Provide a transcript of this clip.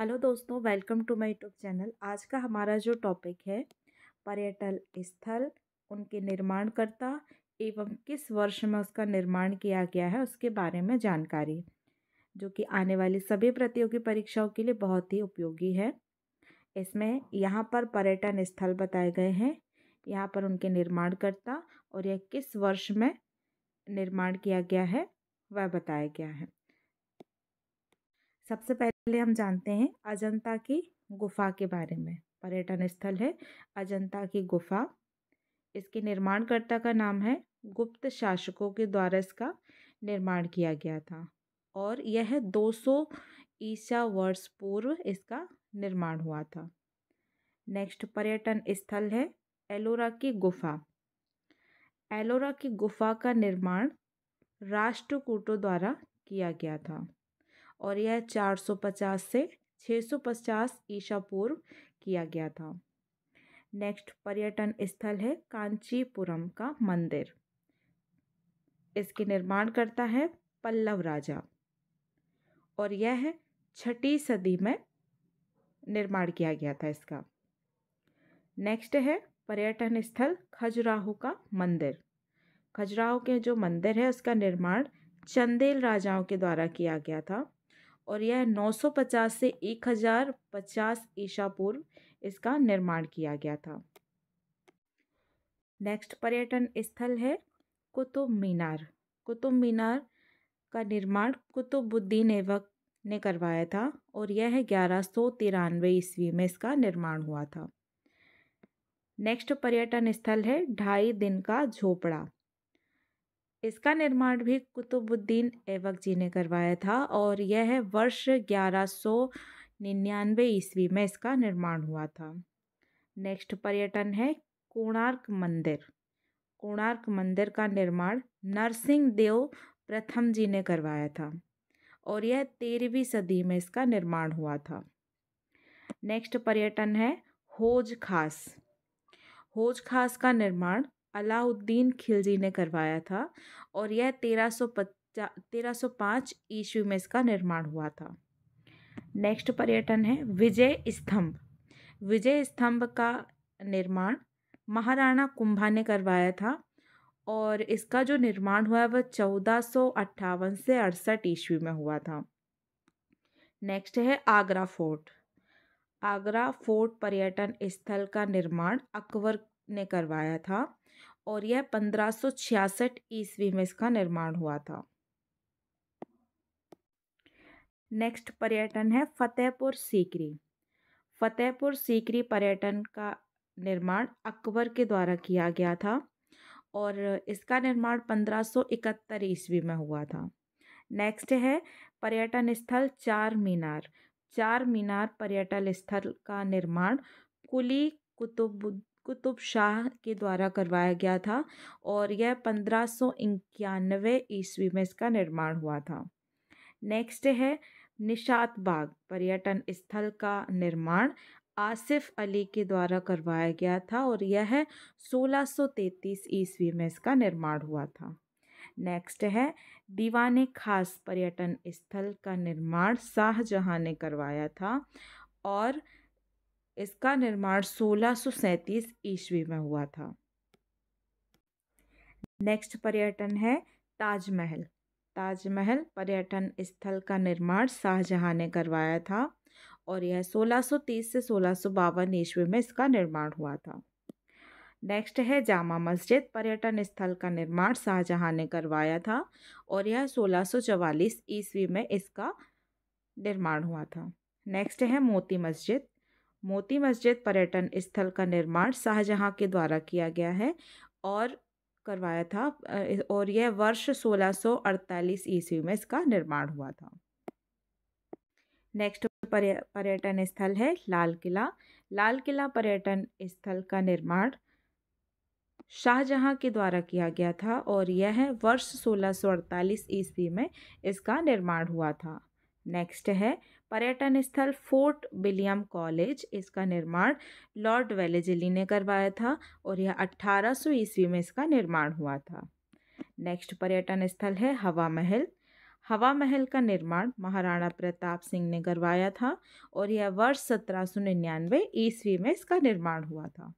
hello दोस्तों welcome to my YouTube channel आज का हमारा जो टॉपिक है पर्यटन स्थल उनके निर्माणकर्ता एवं किस वर्ष में उसका निर्माण किया गया है उसके बारे में जानकारी जो कि आने वाली सभी प्रतियोगी परीक्षाओं के लिए बहुत ही उपयोगी है इसमें यहाँ पर पर्यटन स्थल बताए गए हैं यहाँ पर उनके निर्माणकर्ता और यह किस वर्ष में निर्माण किया गया है वह बताया गया है सबसे पहले पहले हम जानते हैं अजंता की गुफा के बारे में पर्यटन स्थल है अजंता की गुफा इसके निर्माणकर्ता का नाम है गुप्त शासकों के द्वारा इसका निर्माण किया गया था और यह 200 ईसा वर्ष पूर्व इसका निर्माण हुआ था नेक्स्ट पर्यटन स्थल है एलोरा की गुफा एलोरा की गुफा का निर्माण राष्ट्रकूटों द्वारा किया गया था और यह 450 से 650 ईसा पूर्व किया गया था नेक्स्ट पर्यटन स्थल है कांचीपुरम का मंदिर इसके निर्माण करता है पल्लव राजा और यह छठी सदी में निर्माण किया गया था इसका नेक्स्ट है पर्यटन स्थल खजुराहो का मंदिर खजुराहो के जो मंदिर है उसका निर्माण चंदेल राजाओं के द्वारा किया गया था और यह 950 से 1050 ईसा पूर्व इसका निर्माण किया गया था नेक्स्ट पर्यटन स्थल है कुतुब मीनार कुतुब मीनार का निर्माण कुतुबुद्दीन ऐबक ने करवाया था और यह ग्यारह सौ तिरानवे ईस्वी में इसका निर्माण हुआ था नेक्स्ट पर्यटन स्थल है ढाई दिन का झोपड़ा इसका निर्माण भी कुतुबुद्दीन ऐबक जी ने करवाया था और यह वर्ष ग्यारह सौ निन्यानवे ईस्वी में इसका निर्माण हुआ था नेक्स्ट पर्यटन है कोणार्क मंदिर कोणार्क मंदिर का निर्माण नरसिंह देव प्रथम जी ने करवाया था और यह तेरहवीं सदी में इसका निर्माण हुआ था नेक्स्ट पर्यटन है होज खास होज खास का निर्माण अलाउद्दीन खिलजी ने करवाया था और यह तेरह सौ पचास तेरह सौ पाँच ईस्वी में इसका निर्माण हुआ था नेक्स्ट पर्यटन है विजय स्तंभ विजय स्तंभ का निर्माण महाराणा कुंभा ने करवाया था और इसका जो निर्माण हुआ है वह चौदह सौ अट्ठावन से अड़सठ ईस्वी में हुआ था नेक्स्ट है आगरा फोर्ट आगरा फोर्ट पर्यटन स्थल का निर्माण अकबर ने करवाया था और यह 1566 ईस्वी में इसका निर्माण हुआ था नेक्स्ट पर्यटन है फतेहपुर सीकरी फतेहपुर सीकरी पर्यटन का निर्माण अकबर के द्वारा किया गया था और इसका निर्माण 1571 ईस्वी में हुआ था नेक्स्ट है पर्यटन स्थल चार मीनार चार मीनार पर्यटन स्थल का निर्माण कुली कुतुब कुतुब शाह के द्वारा करवाया गया था और यह पंद्रह सौ इक्यानवे ईस्वी में इसका निर्माण हुआ था नेक्स्ट है निशात बाग पर्यटन स्थल का निर्माण आसिफ अली के द्वारा करवाया गया था और यह 1633 ईस्वी में इसका निर्माण हुआ था नेक्स्ट है दीवाने खास पर्यटन स्थल का निर्माण शाहजहाँ ने करवाया था और इसका निर्माण 1637 ईस्वी में हुआ था नेक्स्ट पर्यटन है ताजमहल ताजमहल पर्यटन स्थल का निर्माण शाहजहाँ ने करवाया था और यह 1630 से सोलह ईस्वी में इसका निर्माण हुआ था नेक्स्ट है जामा मस्जिद पर्यटन स्थल का निर्माण शाहजहाँ ने करवाया था और यह सोलह ईस्वी में इसका निर्माण हुआ था नेक्स्ट है मोती मस्जिद मोती मस्जिद पर्यटन स्थल का निर्माण शाहजहाँ के द्वारा किया गया है और करवाया था और यह वर्ष 1648 ईस्वी में इसका निर्माण हुआ था नेक्स्ट पर्यटन स्थल है लाल किला लाल किला पर्यटन स्थल का निर्माण शाहजहाँ के द्वारा किया गया था और यह वर्ष 1648 ईस्वी में इसका निर्माण हुआ था नेक्स्ट है पर्यटन स्थल फोर्ट विलियम कॉलेज इसका निर्माण लॉर्ड वेलेजिली ने करवाया था और यह 1800 ईस्वी में इसका निर्माण हुआ था नेक्स्ट पर्यटन स्थल है हवा महल हवा महल का निर्माण महाराणा प्रताप सिंह ने करवाया था और यह वर्ष सत्रह सौ निन्यानवे ईस्वी में इसका निर्माण हुआ था